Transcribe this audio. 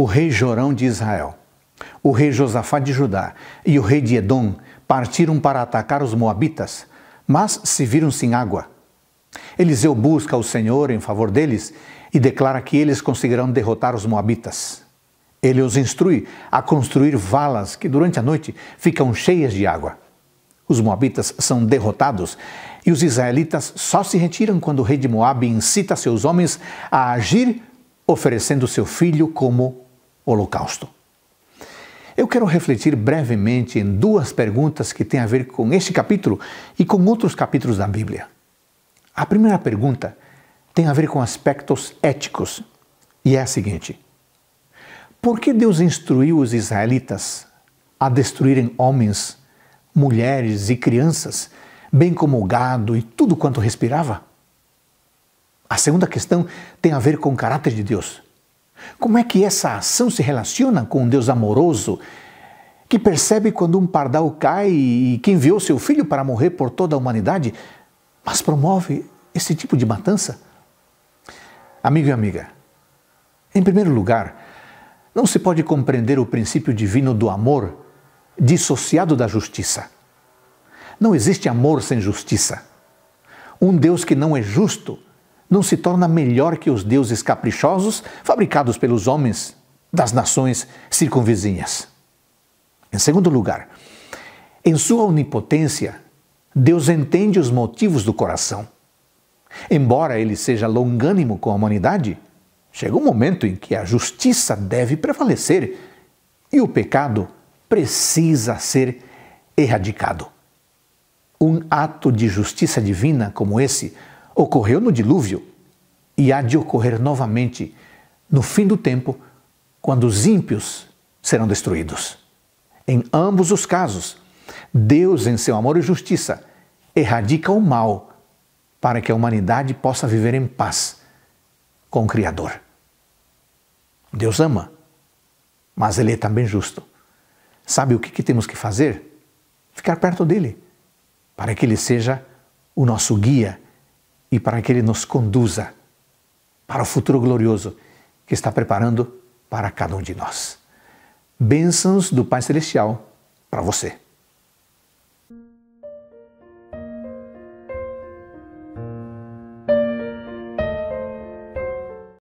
o rei Jorão de Israel, o rei Josafá de Judá e o rei de Edom partiram para atacar os Moabitas, mas se viram sem água. Eliseu busca o Senhor em favor deles e declara que eles conseguirão derrotar os Moabitas. Ele os instrui a construir valas que durante a noite ficam cheias de água. Os Moabitas são derrotados e os israelitas só se retiram quando o rei de Moabe incita seus homens a agir, oferecendo seu filho como Holocausto. Eu quero refletir brevemente em duas perguntas que têm a ver com este capítulo e com outros capítulos da Bíblia. A primeira pergunta tem a ver com aspectos éticos e é a seguinte: Por que Deus instruiu os israelitas a destruírem homens, mulheres e crianças, bem como o gado e tudo quanto respirava? A segunda questão tem a ver com o caráter de Deus. Como é que essa ação se relaciona com um Deus amoroso que percebe quando um pardal cai e que enviou seu filho para morrer por toda a humanidade, mas promove esse tipo de matança? Amigo e amiga, em primeiro lugar, não se pode compreender o princípio divino do amor dissociado da justiça. Não existe amor sem justiça. Um Deus que não é justo não se torna melhor que os deuses caprichosos fabricados pelos homens das nações circunvizinhas. Em segundo lugar, em sua onipotência, Deus entende os motivos do coração. Embora ele seja longânimo com a humanidade, chega um momento em que a justiça deve prevalecer e o pecado precisa ser erradicado. Um ato de justiça divina como esse Ocorreu no dilúvio e há de ocorrer novamente no fim do tempo, quando os ímpios serão destruídos. Em ambos os casos, Deus, em seu amor e justiça, erradica o mal para que a humanidade possa viver em paz com o Criador. Deus ama, mas Ele é também justo. Sabe o que, que temos que fazer? Ficar perto dele, para que Ele seja o nosso guia e para que Ele nos conduza para o futuro glorioso que está preparando para cada um de nós. Bênçãos do Pai Celestial para você.